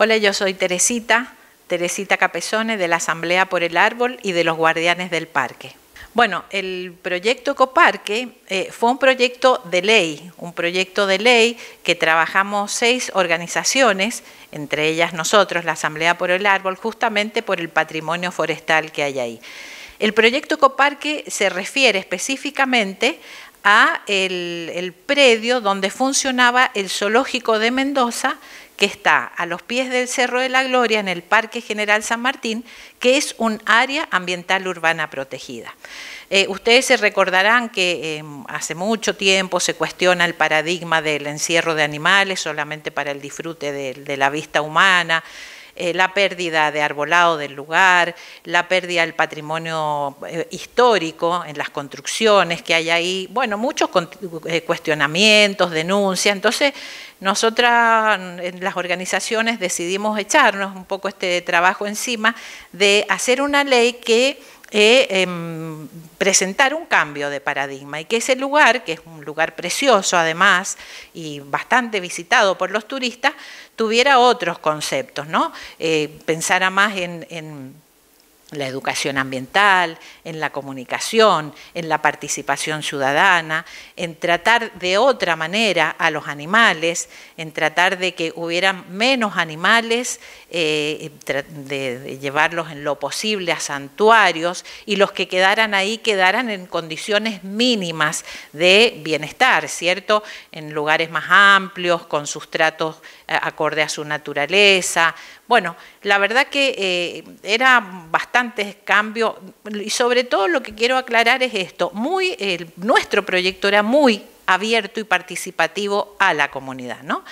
Hola, yo soy Teresita, Teresita Capesone de la Asamblea por el Árbol y de los Guardianes del Parque. Bueno, el proyecto Coparque eh, fue un proyecto de ley, un proyecto de ley que trabajamos seis organizaciones, entre ellas nosotros, la Asamblea por el Árbol, justamente por el patrimonio forestal que hay ahí. El proyecto Coparque se refiere específicamente a el predio donde funcionaba el zoológico de Mendoza, que está a los pies del Cerro de la Gloria, en el Parque General San Martín, que es un área ambiental urbana protegida. Eh, ustedes se recordarán que em, hace mucho tiempo se cuestiona el paradigma del encierro de animales solamente para el disfrute de, la vista humana, eh, la pérdida de arbolado del lugar, la pérdida del patrimonio eh, histórico en las construcciones que hay ahí, bueno, muchos cuestionamientos, denuncias, entonces nosotras, en las organizaciones, decidimos echarnos un poco este trabajo encima de hacer una ley que presentara eh, em, presentar un cambio de paradigma y que ese lugar, que es un lugar precioso además y bastante visitado por los turistas, tuviera otros conceptos, ¿no? Eh, pensara más en la educación ambiental, en la comunicación, en la participación ciudadana, en tratar de otra manera a los animales, en tratar de que hubieran menos animales, eh, de, llevarlos en lo posible a santuarios y los que quedaran ahí quedaran en condiciones mínimas de bienestar, ¿cierto? En lugares más amplios, con sustratos eh, acorde a su naturaleza, bueno, la verdad que eh, era bastante cambio y sobre todo lo que quiero aclarar es esto, muy, nuestro proyecto era muy abierto y participativo a la comunidad, ¿no?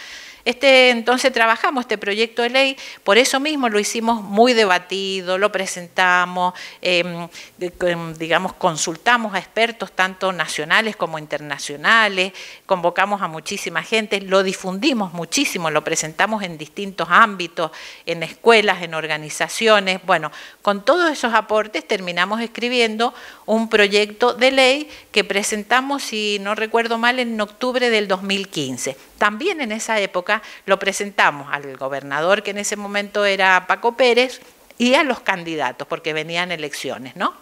Este, entonces trabajamos este proyecto de ley, por eso mismo lo hicimos muy debatido, lo presentamos, em, em, digamos, consultamos a expertos tanto nacionales como internacionales, convocamos a muchísima gente, lo difundimos muchísimo, lo presentamos en distintos ámbitos, en escuelas, en organizaciones. Bueno, con todos esos aportes terminamos escribiendo un proyecto de ley que presentamos, si no recuerdo mal, en octubre del 2015. También en esa época lo presentamos al gobernador, que en ese momento era Paco Pérez, y a los candidatos, porque venían elecciones, ¿no?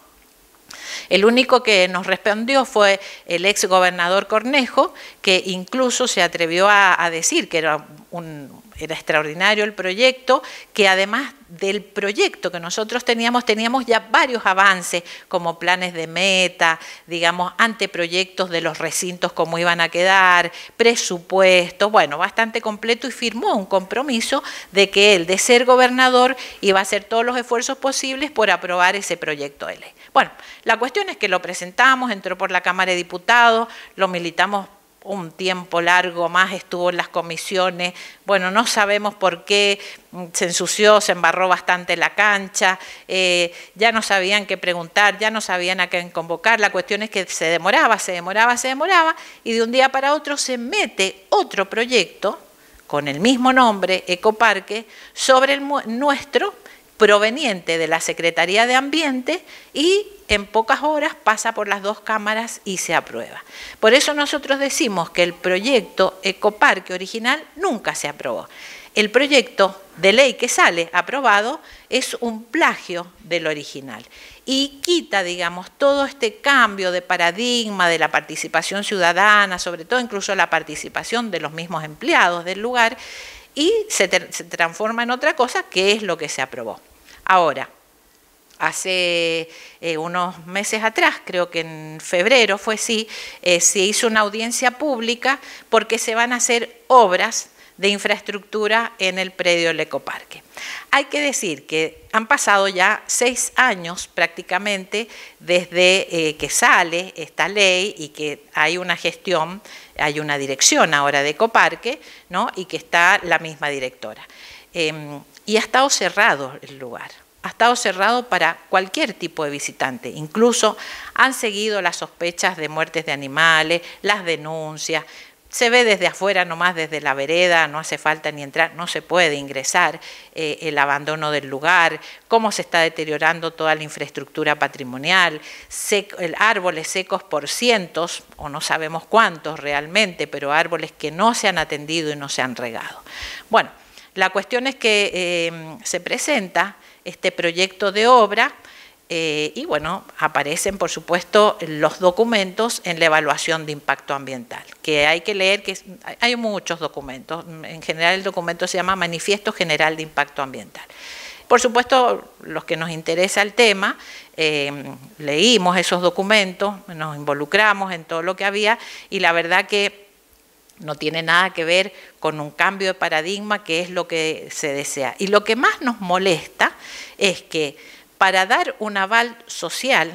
El único que nos respondió fue el ex gobernador Cornejo, que incluso se atrevió a, decir que era, un, extraordinario el proyecto, que además del proyecto que nosotros teníamos, teníamos ya varios avances como planes de meta, digamos, anteproyectos de los recintos, cómo iban a quedar, presupuestos, bueno, bastante completo y firmó un compromiso de que él, de ser gobernador, iba a hacer todos los esfuerzos posibles por aprobar ese proyecto de bueno, la cuestión es que lo presentamos, entró por la Cámara de Diputados, lo militamos un tiempo largo más, estuvo en las comisiones, bueno, no sabemos por qué, mm, se ensució, se embarró bastante la cancha, eh, ya no sabían qué preguntar, ya no sabían a quién convocar, la cuestión es que se demoraba, se demoraba, se demoraba, y de un día para otro se mete otro proyecto con el mismo nombre, Ecoparque, sobre el nuestro, proveniente de la Secretaría de Ambiente y en pocas horas pasa por las dos cámaras y se aprueba. Por eso nosotros decimos que el proyecto Ecoparque original nunca se aprobó. El proyecto de ley que sale aprobado es un plagio del original y quita, digamos, todo este cambio de paradigma de la participación ciudadana, sobre todo incluso la participación de los mismos empleados del lugar y se, transforma en otra cosa, que es lo que se aprobó. Ahora, hace eh, unos meses atrás, creo que en febrero fue así, eh, se hizo una audiencia pública porque se van a hacer obras de infraestructura en el predio del ecoparque. Hay que decir que han pasado ya seis años prácticamente desde eh, que sale esta ley y que hay una gestión, hay una dirección ahora de Ecoparque, ¿no? y que está la misma directora. Em, y ha estado cerrado el lugar ha estado cerrado para cualquier tipo de visitante. Incluso han seguido las sospechas de muertes de animales, las denuncias, se ve desde afuera, nomás desde la vereda, no hace falta ni entrar, no se puede ingresar, eh, el abandono del lugar, cómo se está deteriorando toda la infraestructura patrimonial, el, árboles secos por cientos, o no sabemos cuántos realmente, pero árboles que no se han atendido y no se han regado. Bueno, la cuestión es que eh, se presenta este proyecto de obra, eh, y bueno, aparecen por supuesto los documentos en la evaluación de impacto ambiental, que hay que leer, que hay muchos documentos, en general el documento se llama Manifiesto General de Impacto Ambiental. Por supuesto, los que nos interesa el tema, eh, leímos esos documentos, nos involucramos en todo lo que había y la verdad que no tiene nada que ver con un cambio de paradigma que es lo que se desea. Y lo que más nos molesta es que para dar un aval social,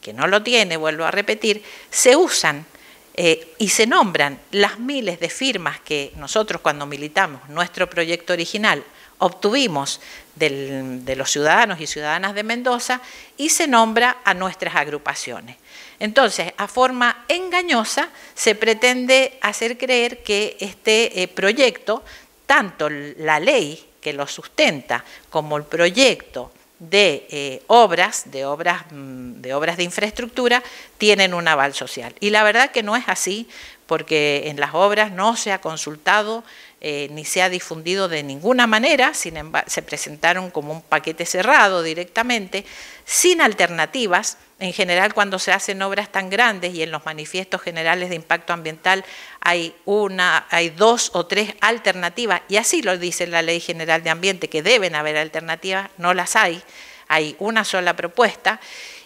que no lo tiene, vuelvo a repetir, se usan eh, y se nombran las miles de firmas que nosotros cuando militamos nuestro proyecto original obtuvimos de los ciudadanos y ciudadanas de Mendoza y se nombra a nuestras agrupaciones. Entonces, a forma engañosa se pretende hacer creer que este eh, proyecto, tanto la ley que lo sustenta como el proyecto, de eh, obras, de obras, mm, de obras de infraestructura, tienen un aval social. Y la verdad que no es así, porque en las obras no se ha consultado eh, ni se ha difundido de ninguna manera, sin embargo, se presentaron como un paquete cerrado directamente, sin alternativas. En general, cuando se hacen obras tan grandes y en los manifiestos generales de impacto ambiental hay una, hay dos o tres alternativas, y así lo dice la Ley General de Ambiente, que deben haber alternativas, no las hay, hay una sola propuesta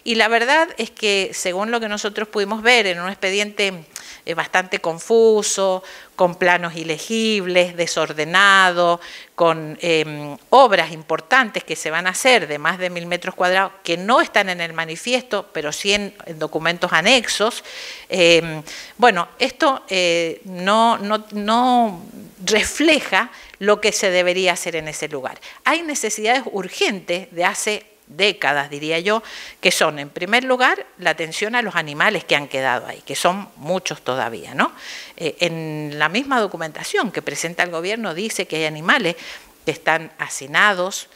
y la verdad es que, según lo que nosotros pudimos ver en un expediente eh, bastante confuso, con planos ilegibles, desordenado, con em, obras importantes que se van a hacer de más de mil metros cuadrados, que no están en el manifiesto, pero sí en, documentos anexos. Em, bueno, esto eh, no, no refleja lo que se debería hacer en ese lugar. Hay necesidades urgentes de hace décadas, diría yo, que son, en primer lugar, la atención a los animales que han quedado ahí, que son muchos todavía. ¿no? Eh, en la misma documentación que presenta el Gobierno dice que hay animales que están hacinados,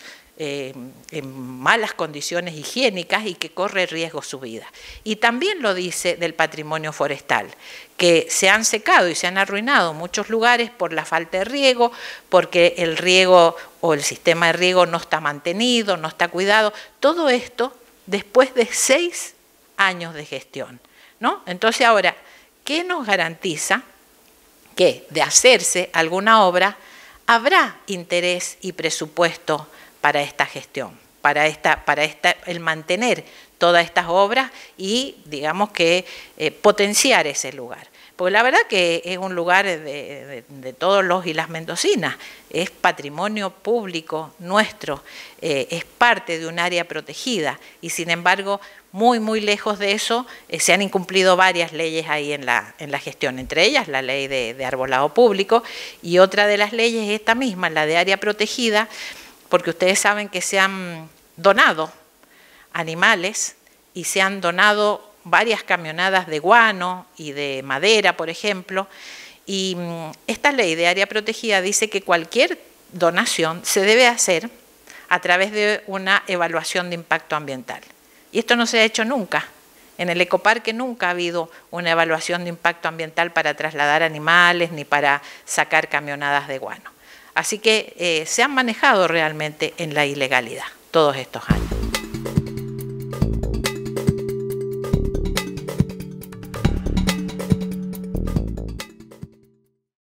eh, en malas condiciones higiénicas y que corre riesgo su vida. Y también lo dice del patrimonio forestal, que se han secado y se han arruinado muchos lugares por la falta de riego, porque el riego o el sistema de riego no está mantenido, no está cuidado. Todo esto después de seis años de gestión. ¿no? Entonces ahora, ¿qué nos garantiza que de hacerse alguna obra habrá interés y presupuesto para esta gestión, para, esta, para esta, el mantener todas estas obras y, digamos que, eh, potenciar ese lugar. Porque la verdad que es un lugar de, todos los y las mendocinas, es patrimonio público nuestro, eh, es parte de un área protegida y sin embargo, muy, muy lejos de eso, eh, se han incumplido varias leyes ahí en la, en la gestión, entre ellas la ley de, de arbolado público y otra de las leyes es esta misma, la de área protegida, porque ustedes saben que se han donado animales y se han donado varias camionadas de guano y de madera, por ejemplo. Y mm, esta ley de área protegida dice que cualquier donación se debe hacer a través de una evaluación de impacto ambiental. Y esto no se ha hecho nunca. En el ecoparque nunca ha habido una evaluación de impacto ambiental para trasladar animales ni para sacar camionadas de guano. Así que eh, se han manejado realmente en la ilegalidad todos estos años.